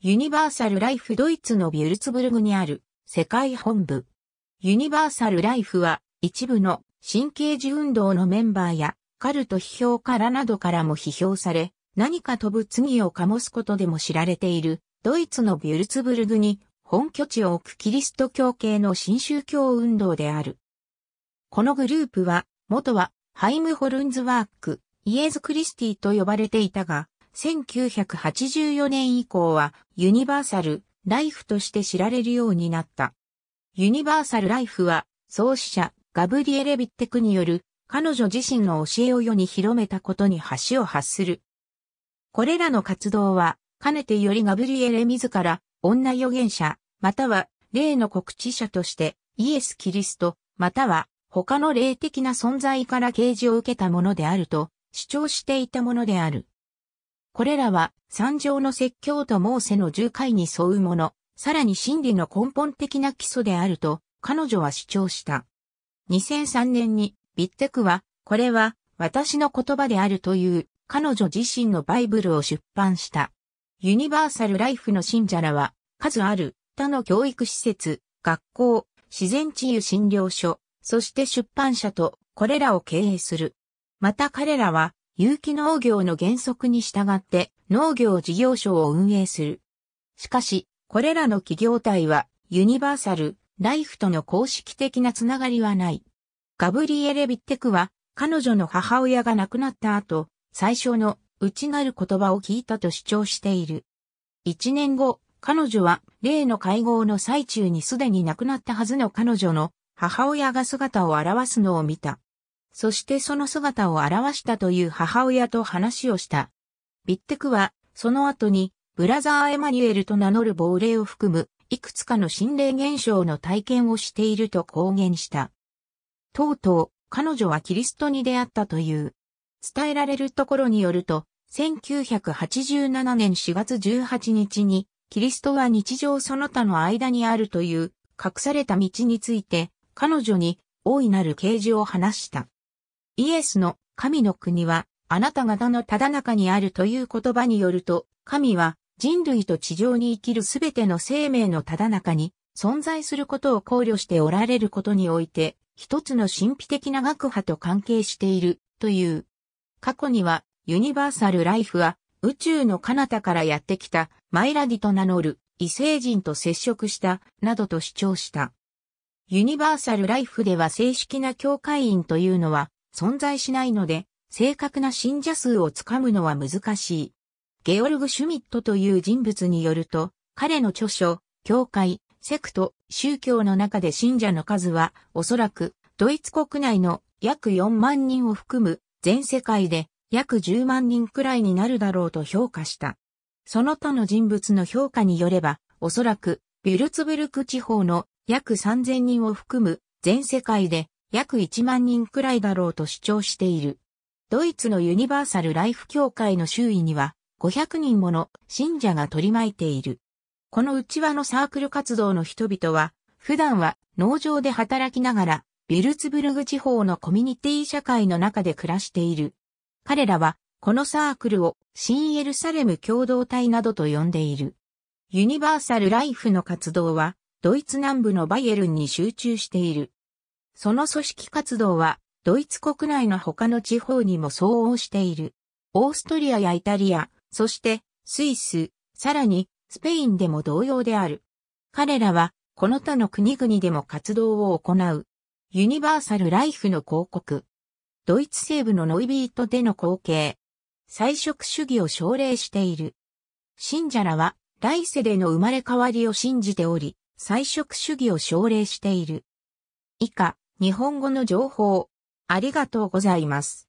ユニバーサルライフドイツのビュルツブルグにある世界本部。ユニバーサルライフは一部の神経樹運動のメンバーやカルト批評からなどからも批評され何か飛ぶ罪を醸すことでも知られているドイツのビュルツブルグに本拠地を置くキリスト教系の新宗教運動である。このグループは元はハイムホルンズワーク、イエズ・クリスティと呼ばれていたが、1984年以降はユニバーサルライフとして知られるようになった。ユニバーサルライフは創始者ガブリエレ・ビッテクによる彼女自身の教えを世に広めたことに橋を発する。これらの活動は、かねてよりガブリエレ自ら、女預言者、または、霊の告知者として、イエス・キリスト、または、他の霊的な存在から啓示を受けたものであると、主張していたものである。これらは、三条の説教とモーセの十回に沿うもの、さらに真理の根本的な基礎であると、彼女は主張した。2003年に、ビッテクは、これは、私の言葉であるという、彼女自身のバイブルを出版した。ユニバーサルライフの信者らは、数ある、他の教育施設、学校、自然治癒診療所、そして出版社と、これらを経営する。また彼らは、有機農業の原則に従って農業事業所を運営する。しかし、これらの企業体はユニバーサル、ライフとの公式的なつながりはない。ガブリエレ・ビッテクは彼女の母親が亡くなった後、最初の内なる言葉を聞いたと主張している。一年後、彼女は例の会合の最中にすでに亡くなったはずの彼女の母親が姿を現すのを見た。そしてその姿を表したという母親と話をした。ビッテクは、その後に、ブラザー・エマニュエルと名乗る亡霊を含む、いくつかの心霊現象の体験をしていると公言した。とうとう、彼女はキリストに出会ったという。伝えられるところによると、1987年4月18日に、キリストは日常その他の間にあるという、隠された道について、彼女に、大いなる啓示を話した。イエスの神の国は、あなた方のただ中にあるという言葉によると、神は人類と地上に生きるすべての生命のただ中に存在することを考慮しておられることにおいて、一つの神秘的な学派と関係しているという。過去には、ユニバーサルライフは宇宙の彼方からやってきたマイラディと名乗る異星人と接触したなどと主張した。ユニバーサルライフでは正式な教会員というのは存在しないので、正確な信者数をつかむのは難しい。ゲオルグ・シュミットという人物によると、彼の著書、教会、セクト、宗教の中で信者の数は、おそらく、ドイツ国内の約4万人を含む、全世界で約10万人くらいになるだろうと評価した。その他の人物の評価によれば、おそらく、ビュルツブルク地方の約3000人を含む全世界で約1万人くらいだろうと主張している。ドイツのユニバーサル・ライフ協会の周囲には500人もの信者が取り巻いている。この内輪のサークル活動の人々は、普段は農場で働きながら、ビルツブルグ地方のコミュニティ社会の中で暮らしている。彼らは、このサークルを新エルサレム共同体などと呼んでいる。ユニバーサル・ライフの活動は、ドイツ南部のバイエルンに集中している。その組織活動は、ドイツ国内の他の地方にも相応している。オーストリアやイタリア、そしてスイス、さらにスペインでも同様である。彼らは、この他の国々でも活動を行う。ユニバーサルライフの広告。ドイツ西部のノイビートでの光景。菜食主義を奨励している。信者らは、来世での生まれ変わりを信じており、菜食主義を奨励している。以下、日本語の情報、ありがとうございます。